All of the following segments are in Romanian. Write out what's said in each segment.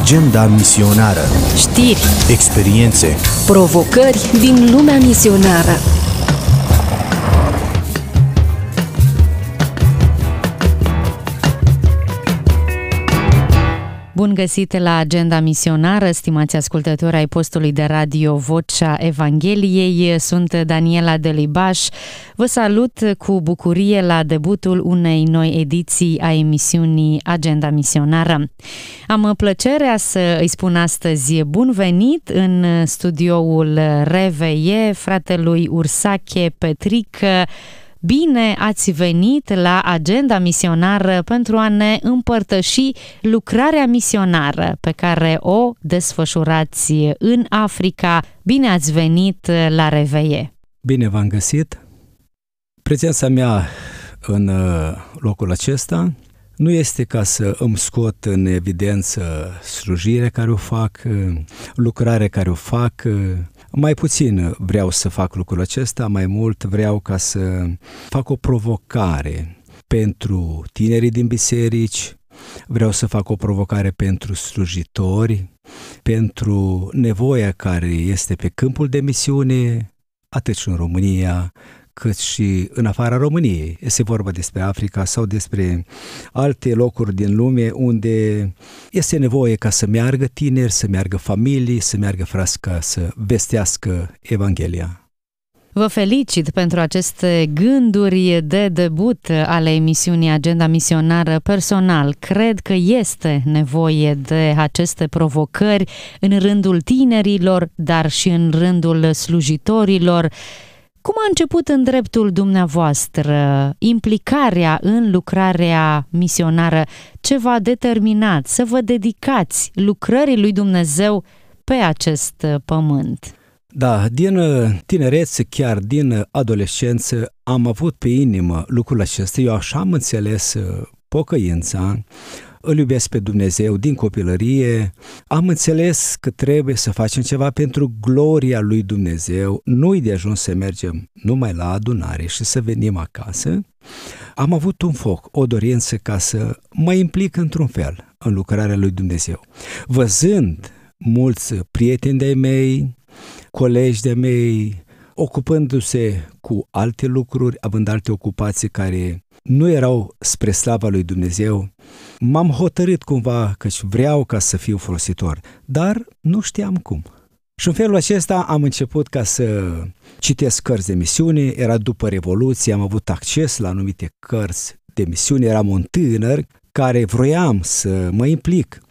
Agenda misionară. Știri. Experiențe. Provocări din lumea misionară. Bun găsit la Agenda Misionară, stimați ascultători ai postului de radio Vocea Evangheliei. Sunt Daniela Delibaș. Vă salut cu bucurie la debutul unei noi ediții a emisiunii Agenda Misionară. Am plăcerea să îi spun astăzi bun venit în studioul Reveie fratelui Ursache Petrică, Bine ați venit la Agenda Misionară pentru a ne împărtăși lucrarea misionară pe care o desfășurați în Africa. Bine ați venit la Reveie! Bine v-am găsit! Prezența mea în uh, locul acesta nu este ca să îmi scot în evidență slujirea care o fac, uh, lucrarea care o fac, uh, mai puțin vreau să fac lucrul acesta, mai mult vreau ca să fac o provocare pentru tinerii din biserici, vreau să fac o provocare pentru slujitori, pentru nevoia care este pe câmpul de misiune, atât și în România, cât și în afara României. Este vorba despre Africa sau despre alte locuri din lume unde este nevoie ca să meargă tineri, să meargă familii, să meargă frasca, să vestească Evanghelia. Vă felicit pentru aceste gânduri de debut ale emisiunii Agenda Misionară Personal. Cred că este nevoie de aceste provocări în rândul tinerilor, dar și în rândul slujitorilor cum a început în dreptul dumneavoastră implicarea în lucrarea misionară? Ce v-a determinat să vă dedicați lucrării lui Dumnezeu pe acest pământ? Da, din uh, tinerețe, chiar din adolescență, am avut pe inimă lucrul acesta. Eu așa am înțeles uh, pocăința, îl iubesc pe Dumnezeu din copilărie, am înțeles că trebuie să facem ceva pentru gloria lui Dumnezeu, nu-i de ajuns să mergem numai la adunare și să venim acasă, am avut un foc, o dorință ca să mă implic într-un fel în lucrarea lui Dumnezeu. Văzând mulți prieteni de mei, colegi de mei, ocupându-se cu alte lucruri, având alte ocupații care nu erau spre slava lui Dumnezeu, m-am hotărât cumva că vreau ca să fiu folositor, dar nu știam cum. Și în felul acesta am început ca să citesc cărți de misiune, era după Revoluție, am avut acces la anumite cărți de misiune, eram un tânăr care vroiam să mă implic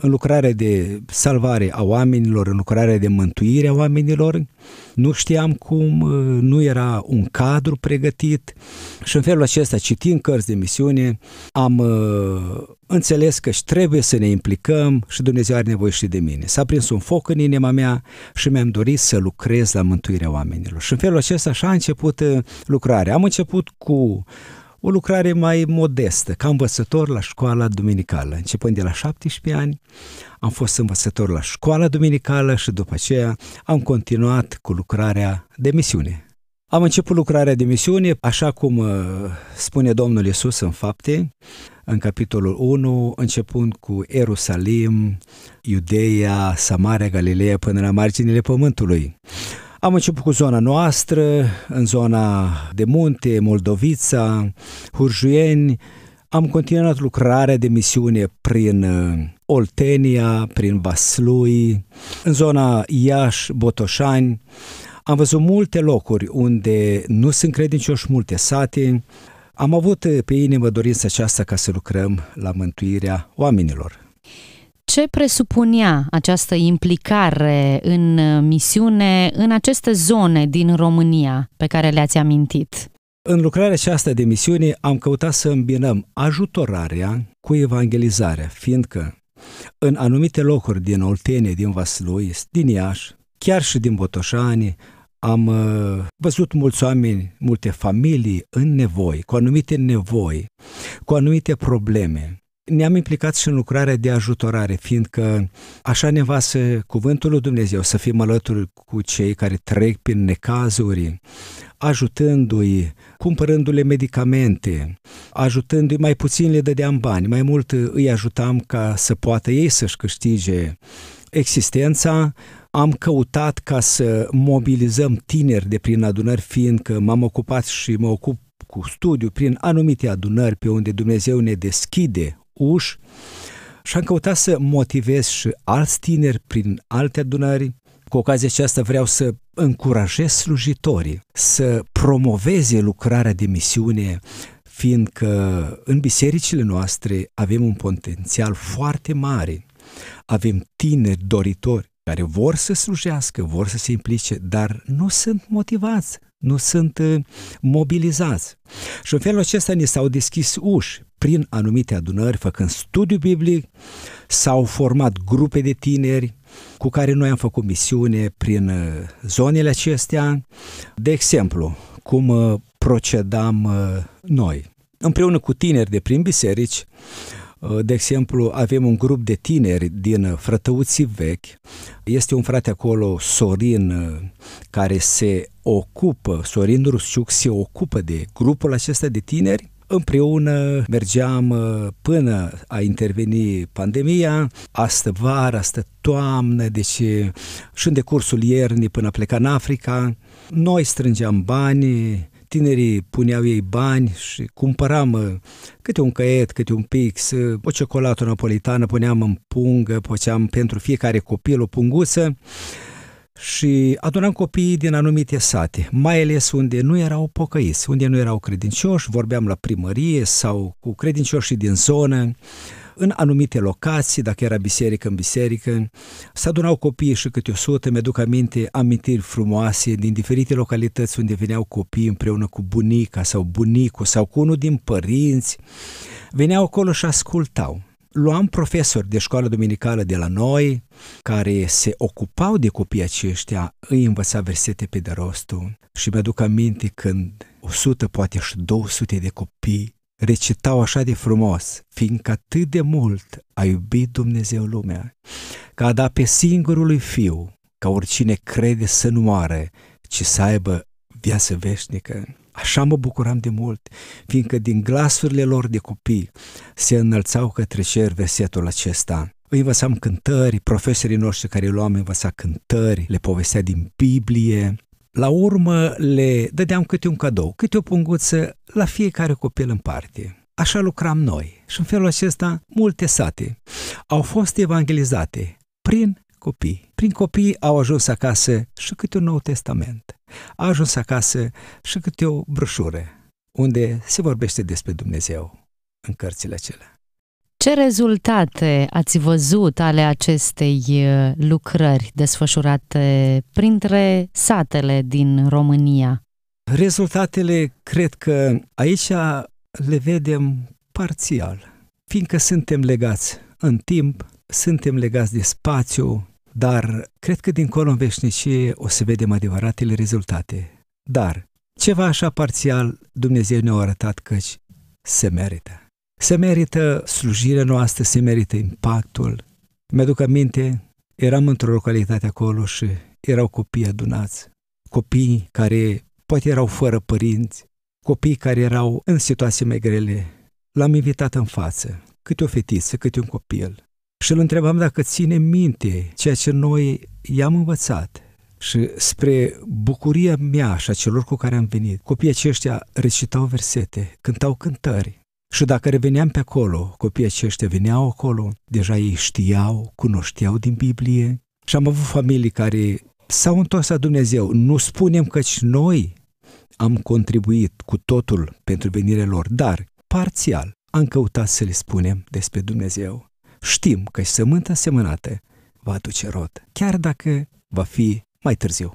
în lucrarea de salvare a oamenilor, în lucrarea de mântuire a oamenilor. Nu știam cum, nu era un cadru pregătit și în felul acesta, citind cărți de misiune, am uh, înțeles că și trebuie să ne implicăm și Dumnezeu are nevoie și de mine. S-a prins un foc în inima mea și mi-am dorit să lucrez la mântuirea oamenilor. Și în felul acesta așa a început uh, lucrarea. Am început cu o lucrare mai modestă, ca învățător la școala duminicală. Începând de la 17 ani, am fost învățător la școala duminicală și după aceea am continuat cu lucrarea de misiune. Am început lucrarea de misiune, așa cum uh, spune Domnul Iisus în fapte, în capitolul 1, începând cu Ierusalim, Iudeia, Samaria, Galileea, până la marginile pământului. Am început cu zona noastră, în zona de munte, Moldovița, Hurjueni. Am continuat lucrarea de misiune prin uh, Oltenia, prin Vaslui, în zona Iași, Botoșani. Am văzut multe locuri unde nu sunt credincioși multe sate. Am avut uh, pe inimă dorința aceasta ca să lucrăm la mântuirea oamenilor ce presupunea această implicare în uh, misiune în aceste zone din România pe care le-ați amintit? În lucrarea aceasta de misiune am căutat să îmbinăm ajutorarea cu evangelizarea, fiindcă în anumite locuri din Oltenie, din Vaslui, din Iași, chiar și din Botoșani, am uh, văzut mulți oameni, multe familii în nevoi, cu anumite nevoi, cu anumite probleme. Ne-am implicat și în lucrarea de ajutorare, fiindcă așa ne vasă cuvântul lui Dumnezeu, să fim alături cu cei care trec prin necazuri, ajutându-i, cumpărându-le medicamente, ajutându-i, mai puțin le dădeam bani, mai mult îi ajutam ca să poată ei să-și câștige existența, am căutat ca să mobilizăm tineri de prin adunări, fiindcă m-am ocupat și mă ocup cu studiu prin anumite adunări pe unde Dumnezeu ne deschide uși și am căutat să motivez și alți tineri prin alte adunări. Cu ocazia aceasta vreau să încurajez slujitorii să promoveze lucrarea de misiune, fiindcă în bisericile noastre avem un potențial foarte mare. Avem tineri doritori care vor să slujească, vor să se implice, dar nu sunt motivați, nu sunt uh, mobilizați. Și în felul acesta ni s-au deschis uși prin anumite adunări, făcând studiu biblic, s-au format grupe de tineri cu care noi am făcut misiune prin uh, zonele acestea. De exemplu, cum uh, procedam uh, noi. Împreună cu tineri de prin biserici, de exemplu, avem un grup de tineri din Frătăuții Vechi. Este un frate acolo, Sorin, care se ocupă, Sorin Rusciuc se ocupă de grupul acesta de tineri Împreună mergeam uh, până a interveni pandemia, astă vară, astă toamnă, deci și în decursul iernii până a pleca în Africa, noi strângeam bani, tinerii puneau ei bani și cumpăram uh, câte un căiet, câte un pix, uh, o ciocolată napolitană, puneam în pungă, poceam pentru fiecare copil o punguță și adunam copiii din anumite sate, mai ales unde nu erau pocăiți, unde nu erau credincioși, vorbeam la primărie sau cu credincioșii din zonă, în anumite locații, dacă era biserică în biserică, se adunau copiii și câte o sută, mi-aduc aminte amintiri frumoase din diferite localități unde veneau copii împreună cu bunica sau bunicul sau cu unul din părinți, veneau acolo și ascultau luam profesori de școală duminicală de la noi, care se ocupau de copiii aceștia, îi învăța versete pe de rostul și mi-aduc aminte când 100, poate și 200 de copii recitau așa de frumos, fiindcă atât de mult a iubit Dumnezeu lumea, că a dat pe singurului fiu, ca oricine crede să nu moare, ci să aibă viață veșnică. Așa mă bucuram de mult, fiindcă din glasurile lor de copii se înălțau către cer versetul acesta. Îi învățam cântări, profesorii noștri care îi luam învăța cântări, le povestea din Biblie. La urmă le dădeam câte un cadou, câte o punguță la fiecare copil în parte. Așa lucram noi și în felul acesta multe sate au fost evangelizate prin copii. Prin copii au ajuns acasă și câte un nou testament. A ajuns acasă și câte o broșură, unde se vorbește despre Dumnezeu în cărțile acelea. Ce rezultate ați văzut ale acestei uh, lucrări desfășurate printre satele din România? Rezultatele cred că aici le vedem parțial, fiindcă suntem legați în timp, suntem legați de spațiu, dar cred că dincolo în veșnicie o să vedem adevăratele rezultate. Dar ceva așa parțial Dumnezeu ne-a arătat căci se merită. Se merită slujirea noastră, se merită impactul. Mi-aduc aminte, eram într-o localitate acolo și erau copii adunați, copii care poate erau fără părinți, copii care erau în situații mai grele. L-am invitat în față, câte o fetiță, câte un copil și îl întrebam dacă ține minte ceea ce noi i-am învățat și spre bucuria mea și a celor cu care am venit. Copiii aceștia recitau versete, cântau cântări. Și dacă reveneam pe acolo, copiii aceștia veneau acolo, deja ei știau, cunoșteau din Biblie. Și am avut familii care s-au întors la Dumnezeu. Nu spunem și noi am contribuit cu totul pentru venirea lor, dar parțial am căutat să le spunem despre Dumnezeu. Știm că sămânța semănată va aduce rod, chiar dacă va fi mai târziu.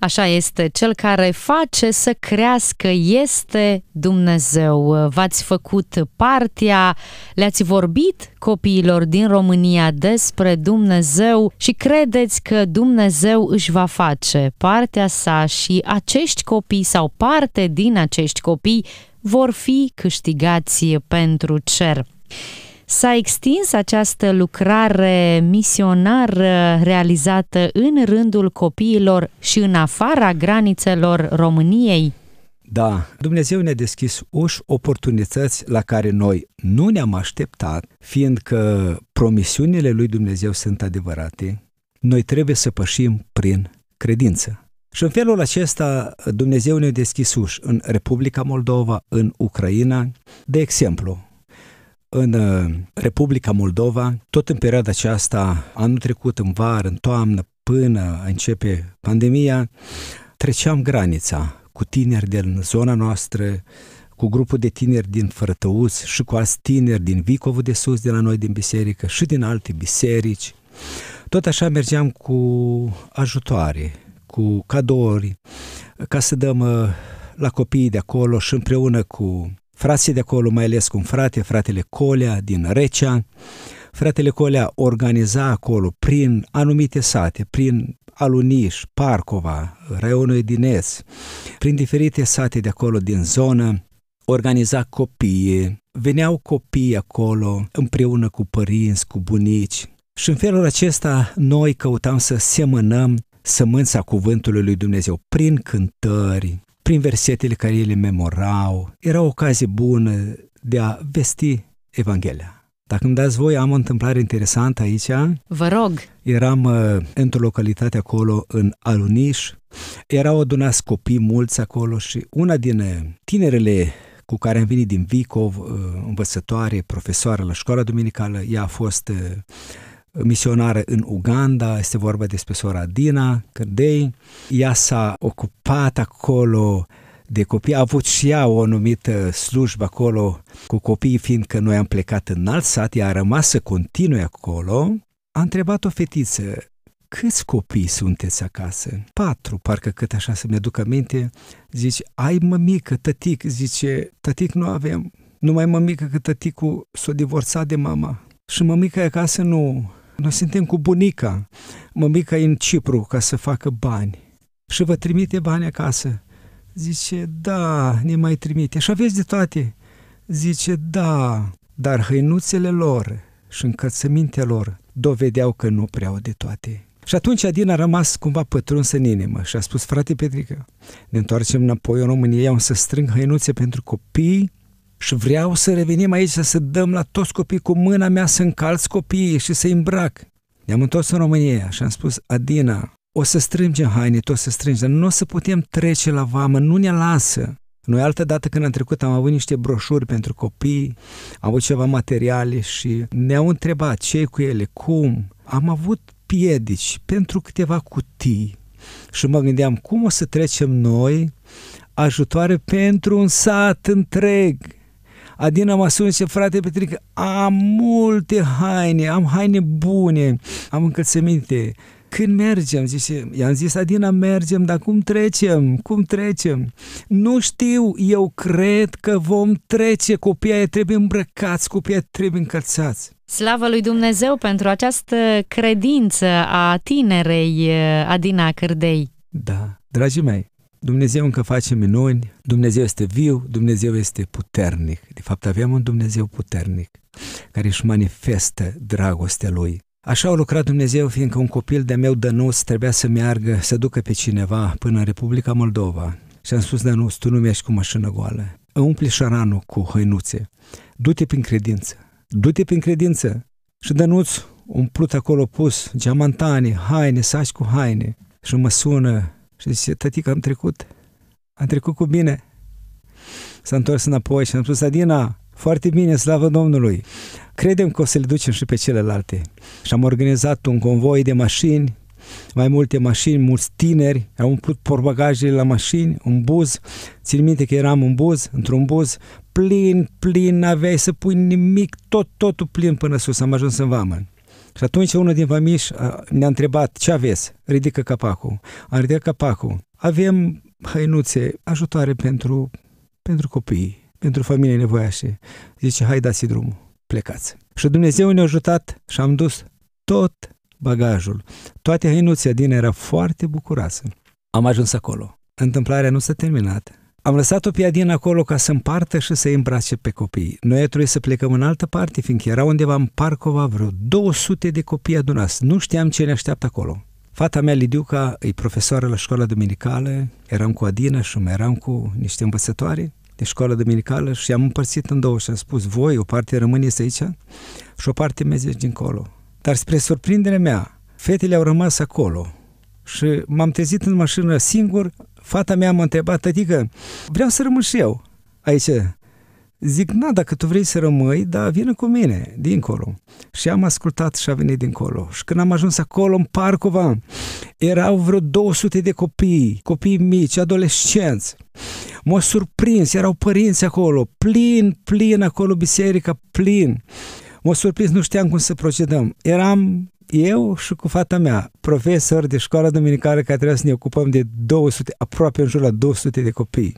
Așa este, cel care face să crească este Dumnezeu. V-ați făcut partea, le-ați vorbit copiilor din România despre Dumnezeu și credeți că Dumnezeu își va face partea sa și acești copii sau parte din acești copii vor fi câștigați pentru cer. S-a extins această lucrare misionară realizată în rândul copiilor și în afara granițelor României? Da, Dumnezeu ne-a deschis uși oportunități la care noi nu ne-am așteptat, fiindcă promisiunile lui Dumnezeu sunt adevărate, noi trebuie să pășim prin credință. Și în felul acesta Dumnezeu ne-a deschis uși în Republica Moldova, în Ucraina. De exemplu, în uh, Republica Moldova, tot în perioada aceasta, anul trecut, în vară, în toamnă, până începe pandemia, treceam granița cu tineri din zona noastră, cu grupul de tineri din Fărătăuți și cu alți tineri din Vicovul de Sus, de la noi din biserică și din alte biserici. Tot așa mergeam cu ajutoare, cu cadouri, ca să dăm uh, la copiii de acolo și împreună cu frații de acolo, mai ales cu un frate, fratele Colea din Recea. Fratele Colea organiza acolo, prin anumite sate, prin Aluniș, Parcova, Raionul Edineț, prin diferite sate de acolo din zonă, organiza copii, veneau copii acolo împreună cu părinți, cu bunici și în felul acesta noi căutam să semănăm sămânța cuvântului lui Dumnezeu prin cântări, prin versetele care ele memorau. Era o ocazie bună de a vesti Evanghelia. Dacă îmi dați voi, am o întâmplare interesantă aici. Vă rog! Eram uh, într-o localitate acolo, în Aluniș. Erau adunați copii mulți acolo și una din uh, tinerele cu care am venit din Vicov, uh, învățătoare, profesoară la școala duminicală, ea a fost uh, misionară în Uganda, este vorba despre sora Dina Cărdei. Ea s-a ocupat acolo de copii, a avut și ea o anumită slujbă acolo cu copiii, fiindcă noi am plecat în alt sat, ea a rămas să continue acolo. A întrebat o fetiță, câți copii sunteți acasă? Patru, parcă cât așa să-mi aduc aminte. Zice, ai mămică, tătic, zice, tătic nu avem. Numai mămică că tăticul s-a divorțat de mama. Și mămica acasă nu noi suntem cu bunica. Mămica în Cipru ca să facă bani. Și vă trimite bani acasă. Zice, da, ne mai trimite. Și aveți de toate. Zice, da, dar hăinuțele lor și încălțămintea lor dovedeau că nu prea au de toate. Și atunci Adina a rămas cumva pătrunsă în inimă și a spus, frate Petrică, ne întoarcem înapoi în România, am să strâng hăinuțe pentru copii și vreau să revenim aici, să dăm la toți copiii cu mâna mea, să încalți copiii și să-i îmbrac. Ne-am întors în România și am spus, Adina, o să strângem haine, tot să strângem, dar nu o să putem trece la vamă, nu ne lasă. Noi altă dată când am trecut am avut niște broșuri pentru copii, am avut ceva materiale și ne-au întrebat ce cu ele, cum. Am avut piedici pentru câteva cutii și mă gândeam cum o să trecem noi ajutoare pentru un sat întreg. Adina mă sunat și frate Petrică, am multe haine, am haine bune, am încălțăminte. Când mergem, zice, i-am zis, Adina, mergem, dar cum trecem? Cum trecem? Nu știu, eu cred că vom trece, copiii trebuie îmbrăcați, copiii trebuie încălțați. Slavă lui Dumnezeu pentru această credință a tinerei Adina Cârdei. Da, dragii mei, Dumnezeu încă face minuni, Dumnezeu este viu, Dumnezeu este puternic. De fapt, avem un Dumnezeu puternic care își manifestă dragostea Lui. Așa a lucrat Dumnezeu, fiindcă un copil de meu dănuț trebuia să meargă, să ducă pe cineva până în Republica Moldova. Și am spus, dănuț, tu nu mergi cu mașină goală. Umpli șaranul cu hăinuțe. Du-te prin credință. Du-te prin credință. Și dănuț umplut acolo pus geamantane, haine, saci cu haine. Și mă sună și zice, tătică, am trecut. Am trecut cu bine. S-a întors înapoi și am spus, Adina, foarte bine, slavă Domnului. Credem că o să le ducem și pe celelalte. Și am organizat un convoi de mașini, mai multe mașini, mulți tineri, au umplut porbagajele la mașini, un buz. Țin minte că eram un buz, într-un buz, plin, plin, n-aveai să pui nimic, tot, totul plin până sus, am ajuns în vamă. Și atunci unul din vămiși ne-a întrebat ce aveți? Ridică capacul. A ridicat capacul. Avem hăinuțe, ajutoare pentru, pentru copii, pentru familie nevoiașe. Zice, hai dați drumul, plecați. Și Dumnezeu ne-a ajutat și am dus tot bagajul. Toate hăinuțele din era foarte bucuroasă. Am ajuns acolo. Întâmplarea nu s-a terminat. Am lăsat-o pe Adina acolo ca să împartă și să îmbrace pe copii. Noi trebuie să plecăm în altă parte, fiindcă era undeva în Parcova vreo 200 de copii adunați. Nu știam ce ne așteaptă acolo. Fata mea, Lidiuca, e profesoară la școala dominicală, eram cu Adina și mai eram cu niște învățătoare de școala dominicală și am împărțit în două și am spus, voi, o parte rămâneți aici și o parte mergeți dincolo. Dar spre surprinderea mea, fetele au rămas acolo, și m-am trezit în mașină singur, Fata mea m-a întrebat, tătică, vreau să rămân și eu aici. Zic, na, dacă tu vrei să rămâi, dar vină cu mine, dincolo. Și am ascultat și a venit dincolo. Și când am ajuns acolo, în Parcova, erau vreo 200 de copii, copii mici, adolescenți. M-a surprins, erau părinți acolo, plin, plin acolo, biserica, plin. M-a surprins, nu știam cum să procedăm. Eram eu și cu fata mea, profesor de școala dominicală care trebuie să ne ocupăm de 200, aproape în jur la 200 de copii.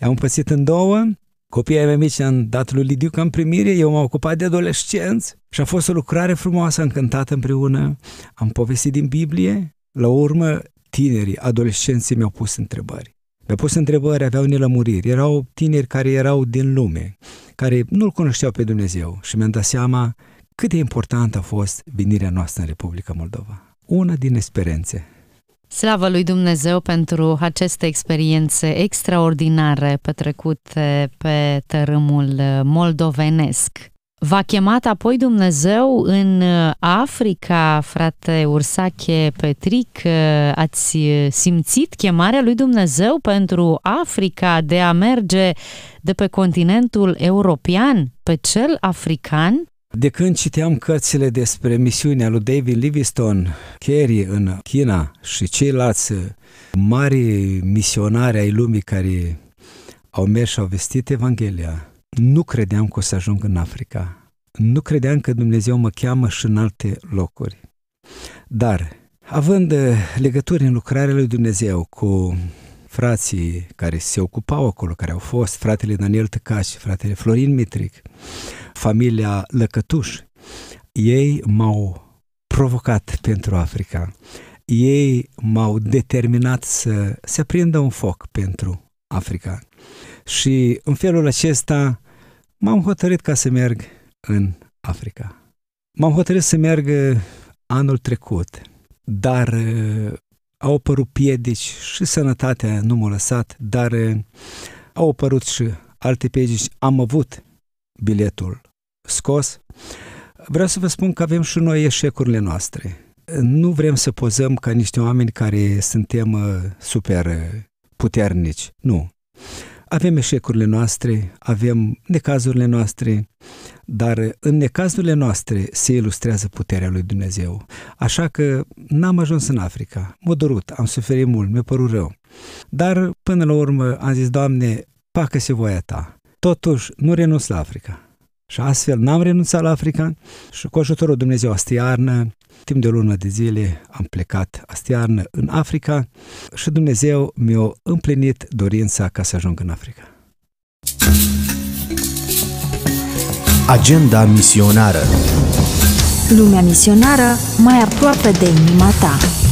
I-am împățit în două, copiii ai mei mici am dat lui Lidiu ca în primire, eu m-am ocupat de adolescenți și a fost o lucrare frumoasă, am cântat împreună, am povestit din Biblie, la urmă tinerii, adolescenții mi-au pus întrebări. Mi-au pus întrebări, aveau nelămuriri, erau tineri care erau din lume, care nu-L cunoșteau pe Dumnezeu și mi-am dat seama cât de importantă a fost venirea noastră în Republica Moldova. Una din experiențe. Slavă lui Dumnezeu pentru aceste experiențe extraordinare petrecute pe tărâmul moldovenesc. V-a chemat apoi Dumnezeu în Africa, frate Ursache Petric, ați simțit chemarea lui Dumnezeu pentru Africa de a merge de pe continentul european pe cel african? De când citeam cărțile despre misiunea lui David Livingstone, Kerry în China și ceilalți uh, mari misionari ai lumii care au mers și au vestit Evanghelia, nu credeam că o să ajung în Africa. Nu credeam că Dumnezeu mă cheamă și în alte locuri. Dar, având uh, legături în lucrarea lui Dumnezeu cu frații care se ocupau acolo, care au fost fratele Daniel Tăcaș, fratele Florin Mitric, familia Lăcătuș, ei m-au provocat pentru Africa. Ei m-au determinat să se aprindă un foc pentru Africa. Și în felul acesta m-am hotărât ca să merg în Africa. M-am hotărât să merg anul trecut, dar au apărut piedici și sănătatea nu m-a lăsat, dar eh, au apărut și alte piedici. Am avut biletul scos. Vreau să vă spun că avem și noi eșecurile noastre. Nu vrem să pozăm ca niște oameni care suntem eh, super eh, puternici. Nu. Avem eșecurile noastre, avem necazurile noastre, dar în necazurile noastre se ilustrează puterea lui Dumnezeu. Așa că n-am ajuns în Africa. M-a dorut, am suferit mult, mi-a părut rău. Dar până la urmă am zis, Doamne, pacă se voia Ta. Totuși, nu renunț la Africa. Și astfel n-am renunțat la african și cu ajutorul Dumnezeu astiarnă, timp de o lună de zile am plecat astiarnă în Africa și Dumnezeu mi-a împlinit dorința ca să ajung în Africa. Agenda misionară Lumea misionară mai aproape de inima ta.